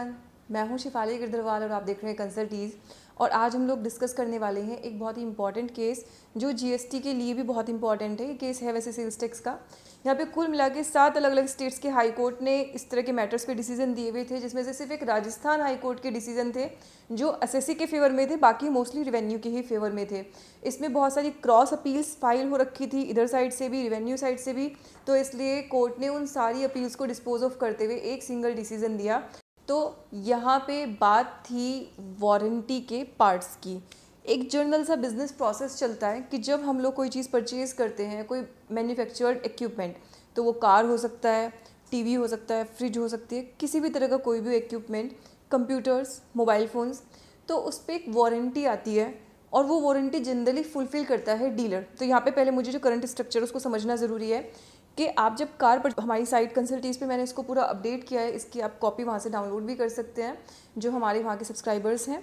everyone मैं हूं शिफाली गिरधरवाल और आप देख रहे हैं कंसल्टीज़ और आज हम लोग डिस्कस करने वाले हैं एक बहुत ही इंपॉर्टेंट केस जो जीएसटी के लिए भी बहुत इंपॉर्टेंट है केस है वैसे सेल्स टैक्स का यहाँ पे कुल मिला के सात अलग अलग स्टेट्स के हाई कोर्ट ने इस तरह के मैटर्स पे डिसीजन दिए हुए थे जिसमें से सिर्फ एक राजस्थान हाई कोर्ट के डिसीजन थे जो असेसी के फेवर में थे बाकी मोस्टली रिवेन्यू के ही फेवर में थे इसमें बहुत सारी क्रॉस अपील्स फाइल हो रखी थी इधर साइड से भी रिवेन्यू साइड से भी तो इसलिए कोर्ट ने उन सारी अपील्स को डिस्पोज ऑफ करते हुए एक सिंगल डिसीजन दिया तो यहाँ पे बात थी वारंटी के पार्ट्स की एक जर्नल सा बिज़नेस प्रोसेस चलता है कि जब हम लोग कोई चीज़ परचेज़ करते हैं कोई मैन्युफैक्चर्ड इक्विपमेंट तो वो कार हो सकता है टीवी हो सकता है फ्रिज हो सकती है किसी भी तरह का कोई भी इक्विपमेंट कंप्यूटर्स मोबाइल फ़ोन्स तो उस पर एक वारंटी आती है और वो वारंटी जनरली फुलफ़िल करता है डीलर तो यहाँ पे पहले मुझे जो करंट स्ट्रक्चर उसको समझना ज़रूरी है कि आप जब कार पर हमारी साइट कंसल्टीज पे मैंने इसको पूरा अपडेट किया है इसकी आप कॉपी वहाँ से डाउनलोड भी कर सकते हैं जो हमारे वहाँ के सब्सक्राइबर्स हैं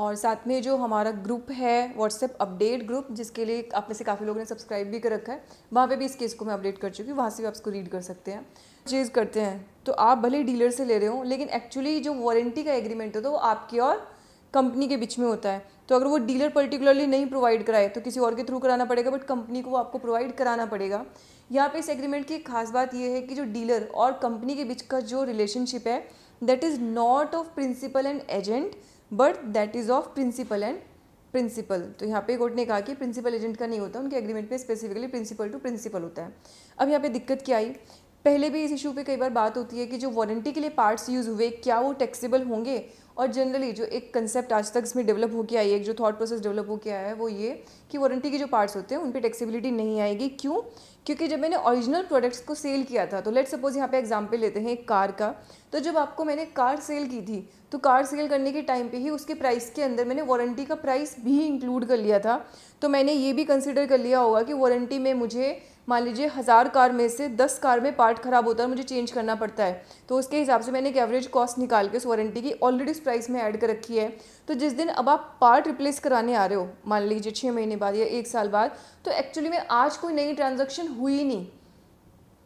और साथ में जो हमारा ग्रुप है व्हाट्सएप अपडेट ग्रुप जिसके लिए आप में से काफ़ी लोगों ने सब्सक्राइब भी कर रखा है वहाँ पे भी इस केस को मैं अपडेट कर चुकी हूँ वहाँ से भी आप इसको रीड कर सकते हैं चीज़ करते हैं तो आप भले डीलर से ले रहे हो लेकिन एक्चुअली जो वारंटी का एग्रीमेंट होता है वो आपकी और कंपनी के बीच में होता है तो अगर वो डीलर पर्टिकुलरली नहीं प्रोवाइड कराए तो किसी और के थ्रू कराना पड़ेगा बट कंपनी को वो आपको प्रोवाइड कराना पड़ेगा यहाँ पे इस एग्रीमेंट की खास बात यह है कि जो डीलर और कंपनी के बीच का जो रिलेशनशिप है that is not of principal and agent but that is of principal and principal तो यहाँ पे कोर्ट ने कहा कि प्रिंसिपल एजेंट का नहीं होता उनके एग्रीमेंट में स्पेसिफिकली प्रिंसिपल टू प्रिंसिपल होता है अब यहाँ पे दिक्कत क्या आई पहले भी इस इशू पे कई बार बात होती है कि जो वारंटी के लिए पार्ट्स यूज़ हुए क्या वो टैक्सेबल होंगे और जनरली जो एक कंसेप्ट आज तक इसमें डेवलप होकर आई है जो थॉट प्रोसेस डेवलप होकर आया है वो ये कि वारंटी के जो पार्ट्स होते हैं उन पर टैक्सीबिलिटी नहीं आएगी क्यों क्योंकि जब मैंने ओरिजिनल प्रोडक्ट्स को सेल किया था तो लेट सपोज यहाँ पे एग्जाम्पल लेते हैं एक कार का तो जब आपको मैंने कार सेल की थी तो कार सेल करने के टाइम पे ही उसके प्राइस के अंदर मैंने वारंटी का प्राइस भी इंक्लूड कर लिया था तो मैंने ये भी कंसिडर कर लिया होगा कि वारंटी में मुझे मान लीजिए हज़ार कार में से दस कार में पार्ट खराब होता है मुझे चेंज करना पड़ता है तो उसके हिसाब से मैंने एक एवरेज कॉस्ट निकाल के उस वारंटी की ऑलरेडी उस प्राइस में ऐड कर रखी है तो जिस दिन अब आप पार्ट रिप्लेस कराने आ रहे हो मान लीजिए छः महीने बाद या एक साल बाद तो एक्चुअली में आज कोई नई ट्रांजेक्शन हुई नहीं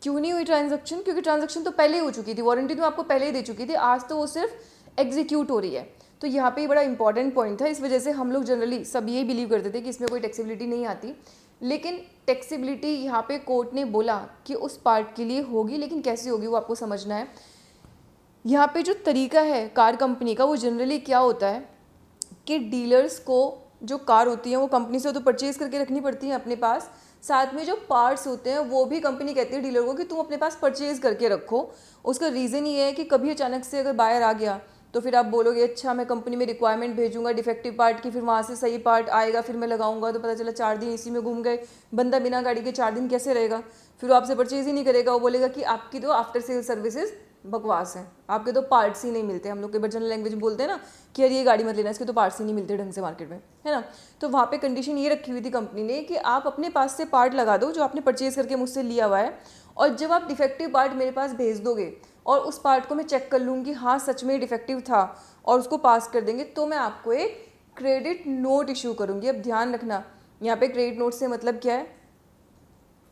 क्यों नहीं हुई ट्रांजेक्शन क्योंकि ट्रांजेक्शन तो पहले ही हो चुकी थी वारंटी तो आपको पहले ही दे चुकी थी आज तो वो सिर्फ एग्जीक्यूट हो रही है तो यहाँ पे बड़ा इंपॉर्टेंट पॉइंट था इस वजह से हम लोग जनरली सब ये बिलीव करते थे कि इसमें कोई टैक्सीबिलिटी नहीं आती लेकिन टैक्सीबिलिटी यहाँ पे कोर्ट ने बोला कि उस पार्ट के लिए होगी लेकिन कैसी होगी वो आपको समझना है यहाँ पे जो तरीका है कार कंपनी का वो जनरली क्या होता है कि डीलर्स को जो कार होती है वो कंपनी से तो परचेज़ करके रखनी पड़ती है अपने पास साथ में जो पार्ट्स होते हैं वो भी कंपनी कहती है डीलर को कि तुम अपने पास परचेज़ करके रखो उसका रीज़न ये है कि कभी अचानक से अगर बायर आ गया तो फिर आप बोलोगे अच्छा मैं कंपनी में रिक्वायरमेंट भेजूंगा डिफेक्टिव पार्ट की फिर वहाँ से सही पार्ट आएगा फिर मैं लगाऊंगा तो पता चला चार दिन इसी में घूम गए बंदा बिना गाड़ी के चार दिन कैसे रहेगा फिर वो आपसे परचेज़ ही नहीं करेगा वो बोलेगा कि आपकी तो आफ्टर सेल सर्विसेज़ बकवास है आपके तो पार्ट्स ही नहीं मिलते हम लोग के जनरल लैंग्वेज में बोलते हैं ना कि यार ये गाड़ी मत लेना इसके तो पार्ट्स ही नहीं मिलते ढंग से मार्केट में है ना तो वहाँ पे कंडीशन ये रखी हुई थी कंपनी ने कि आप अपने पास से पार्ट लगा दो जो आपने परचेज़ करके मुझसे लिया हुआ है और जब आप डिफेक्टिव पार्ट मेरे पास भेज दोगे और उस पार्ट को मैं चेक कर लूँगी हाँ सच में डिफेक्टिव था और उसको पास कर देंगे तो मैं आपको एक क्रेडिट नोट इशू करूँगी अब ध्यान रखना यहाँ पे क्रेडिट नोट से मतलब क्या है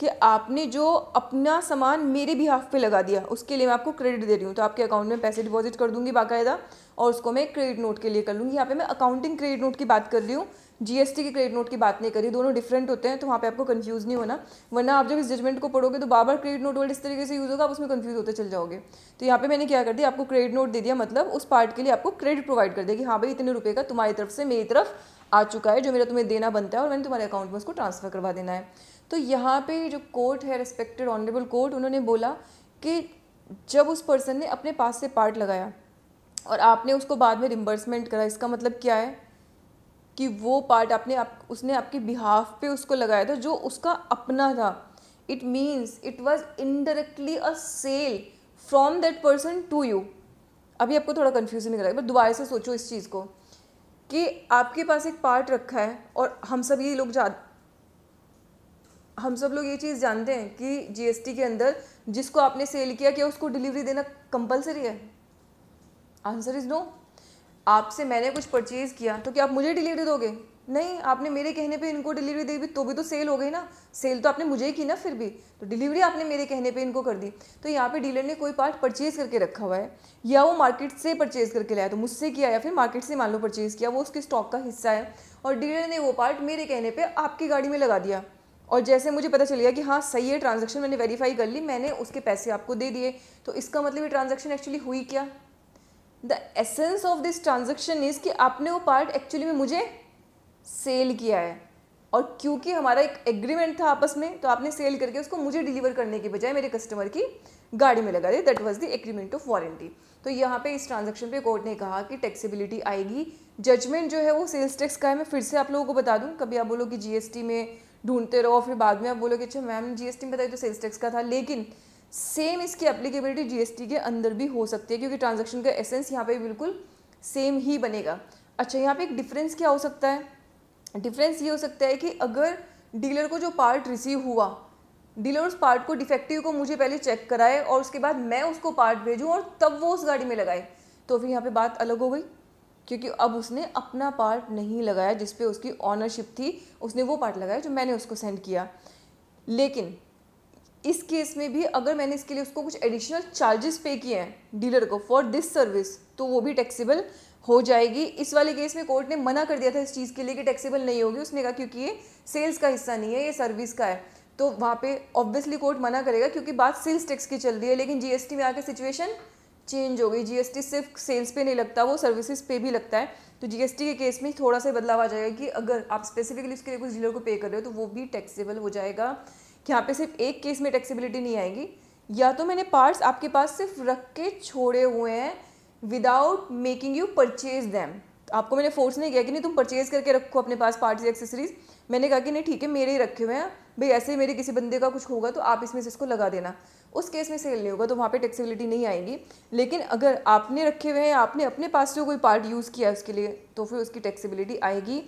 कि आपने जो अपना सामान मेरे भी हाफ पे लगा दिया उसके लिए मैं आपको क्रेडिट दे रही हूँ तो आपके अकाउंट में पैसे डिपॉजिट कर दूँगी बाकायदा और उसको मैं क्रेडिट नोट के लिए कर लूँगी यहाँ पे मैं अकाउंटिंग क्रेडिट नोट की बात कर रही हूँ जीएसटी के क्रेडिट नोट की बात नहीं करी दोनों डिफरेंट होते हैं तो वहाँ पे आपको कंफ्यूज नहीं होना वरना आप जब इस जजमेंट को पढ़ोगे तो बार बार क्रेडिट नोट वर्ड इस तरीके से यूज़ होगा आप उसमें कंफ्यूज होते चल जाओगे तो यहाँ पे मैंने क्या कर दिया आपको क्रेडिट नोट दे दिया मतलब उस पार्ट के लिए आपको क्रेडिट प्रोवाइड कर दिया कि हाँ भाई इतने रुपये का तुम्हारी तरफ से मेरी तरफ आ चुका है जो मेरा तुम्हें देना बनता है और मैंने तुम्हारे अकाउंट में उसको ट्रांसफ़र करवा देना है तो यहाँ पे जो कोर्ट है रेस्पेक्टेड ऑनरेबल कोर्ट उन्होंने बोला कि जब उस पर्सन ने अपने पास से पार्ट लगाया और आपने उसको बाद में रिम्बर्समेंट करा इसका मतलब क्या है कि वो पार्ट आपने आप उसने आपके बिहाफ पे उसको लगाया था जो उसका अपना था it means it was indirectly a sale from that person to you अभी आपको थोड़ा कन्फ्यूजन नहीं है बट दोबारा से सोचो इस चीज़ को कि आपके पास एक पार्ट रखा है और हम सब ये लोग जा हम सब लोग ये चीज़ जानते हैं कि जीएसटी के अंदर जिसको आपने सेल किया क्या उसको डिलीवरी देना कंपलसरी है आंसर इज़ नो आपसे मैंने कुछ परचेज़ किया तो क्या आप मुझे डिलीवरी दोगे नहीं आपने मेरे कहने पे इनको डिलीवरी दे दी तो भी तो सेल हो गई ना सेल तो आपने मुझे ही की ना फिर भी तो डिलीवरी आपने मेरे कहने पे इनको कर दी तो यहाँ पे डीलर ने कोई पार्ट परचेज करके रखा हुआ है या वो मार्केट से परचेज करके लाया तो मुझसे किया या फिर मार्केट से मान लो परचेज किया वो उसके स्टॉक का हिस्सा है और डीलर ने वो पार्ट मेरे कहने पर आपकी गाड़ी में लगा दिया और जैसे मुझे पता चल गया कि हाँ सही है ट्रांजेक्शन मैंने वेरीफाई कर ली मैंने उसके पैसे आपको दे दिए तो इसका मतलब ये ट्रांजेक्शन एक्चुअली हुई क्या the essence of this transaction is कि आपने वो पार्ट एक्चुअली में मुझे सेल किया है और क्योंकि हमारा एक एग्रीमेंट था आपस में तो आपने सेल करके उसको मुझे डिलीवर करने के बजाय मेरे कस्टमर की गाड़ी में लगा दी that was the agreement of warranty तो यहाँ पे इस ट्रांजैक्शन पे कोर्ट ने कहा कि टैक्सेबिलिटी आएगी जजमेंट जो है वो सेल्स टैक्स का है मैं फिर से आप लोगों को बता दूँ कभी आप बोलो कि जी में ढूंढते रहो फिर बाद में आप बोलो कि अच्छा मैम जी में बताइए तो सेल्स टैक्स का था लेकिन सेम इसकी अप्लीकेबिलिटी जी के अंदर भी हो सकती है क्योंकि ट्रांजेक्शन का एसेंस यहाँ पर बिल्कुल सेम ही बनेगा अच्छा यहाँ पर एक डिफरेंस क्या हो सकता है डिफरेंस ये हो सकता है कि अगर डीलर को जो पार्ट रिसीव हुआ डीलर उस पार्ट को डिफेक्टिव को मुझे पहले चेक कराए और उसके बाद मैं उसको पार्ट भेजूँ और तब वो उस गाड़ी में लगाए तो फिर यहाँ पे बात अलग हो गई क्योंकि अब उसने अपना पार्ट नहीं लगाया जिस पे उसकी ऑनरशिप थी उसने वो पार्ट लगाया जो मैंने उसको सेंड किया लेकिन इस केस में भी अगर मैंने इसके लिए उसको कुछ एडिशनल चार्जेस पे किए हैं डीलर को फॉर दिस सर्विस तो वो भी टैक्सीबल हो जाएगी इस वाले केस में कोर्ट ने मना कर दिया था इस चीज़ के लिए कि टैक्सेबल नहीं होगी उसने कहा क्योंकि ये सेल्स का हिस्सा नहीं है ये सर्विस का है तो वहाँ पे ऑब्वियसली कोर्ट मना करेगा क्योंकि बात सेल्स टैक्स की चल रही है लेकिन जीएसटी में आके सिचुएशन चेंज हो गई जीएसटी सिर्फ सेल्स पे नहीं लगता वो सर्विसेज पे भी लगता है तो जीएसटी के केस में थोड़ा सा बदलाव आ जाएगा कि अगर आप स्पेसिफिकली उसके लिए कुछ डीलर को पे कर रहे हो तो वो भी टैक्सेबल हो जाएगा कि यहाँ पे सिर्फ एक केस में टैक्सीबिलिटी नहीं आएगी या तो मैंने पार्ट्स आपके पास सिर्फ रख के छोड़े हुए हैं without making you purchase them आपको मैंने फोर्स नहीं किया कि नहीं तुम परचेज करके रखो अपने पास पार्टी एक्सेसरीज मैंने कहा कि नहीं ठीक है मेरे ही रखे हुए हैं भाई ऐसे ही मेरे किसी बंदे का कुछ होगा तो आप इसमें से इसको लगा देना उस केस में सेल नहीं होगा तो वहाँ पे टेक्सीबिलिटी नहीं आएगी लेकिन अगर आपने रखे हुए हैं आपने अपने पास से कोई पार्ट यूज़ किया उसके लिए तो फिर उसकी टेक्सीबिलिटी आएगी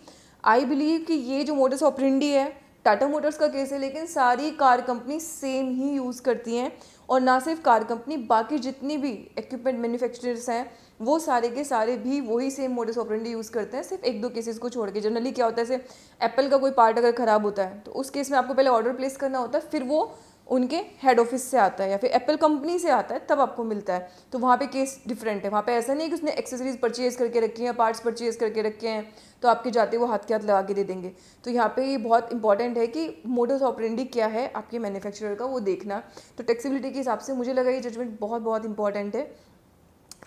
आई बिलीव कि ये जो मोटर्स ऑपरिंडी है टाटा मोटर्स का केस है लेकिन सारी कार कंपनी सेम ही यूज़ करती हैं और ना सिर्फ कार कंपनी बाकी जितनी भी इक्विपमेंट मैन्युफैक्चरर्स हैं वो सारे के सारे भी वही सेम मोटर्स ऑपरेंडी यूज़ करते हैं सिर्फ एक दो केसेस को छोड़ के जनरली क्या होता है जैसे एप्पल का कोई पार्ट अगर ख़राब होता है तो उस केस में आपको पहले ऑर्डर प्लेस करना होता है फिर वो उनके हेड ऑफिस से आता है या फिर एप्पल कंपनी से आता है तब आपको मिलता है तो वहाँ पे केस डिफरेंट है वहाँ पे ऐसा नहीं है कि उसने एक्सेसरीज परचेज करके रखी हैं पार्ट्स परचेज करके रखे हैं तो आपके जाते वो हाथ के हाथ लगा के दे देंगे तो यहाँ पे ये बहुत इंपॉर्टेंट है कि मोटर्स ऑपरेंडिंग क्या है आपके मैन्युफैक्चरर का वो देखना तो टेक्सीबिलिटी के हिसाब से मुझे लगा ये जजमेंट बहुत बहुत इंपॉर्टेंट है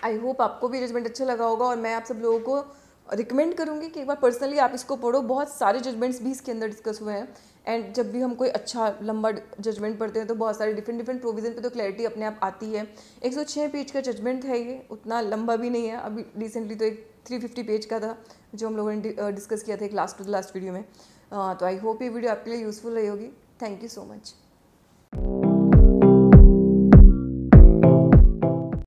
आई होप आपको भी जजमेंट अच्छा लगा होगा और मैं आप सब लोगों को रिकमेंड करूँगी कि एक बार पर्सनली आप इसको पढ़ो बहुत सारे जजमेंट्स भी इसके अंदर डिस्कस हुए हैं एंड जब भी हम कोई अच्छा लंबा जजमेंट पढ़ते हैं तो बहुत सारे डिफरेंट डिफरेंट प्रोविज़न पे तो क्लैरिटी अपने आप आती है एक सौ छः पेज का जजमेंट है ये उतना लंबा भी नहीं है अभी रिसेंटली तो एक थ्री फिफ्टी पेज का था जो हम लोगों ने डिस्कस किया था एक last to the last video में तो आई होप ये वीडियो आपके लिए यूज़फुल रही होगी थैंक यू सो मच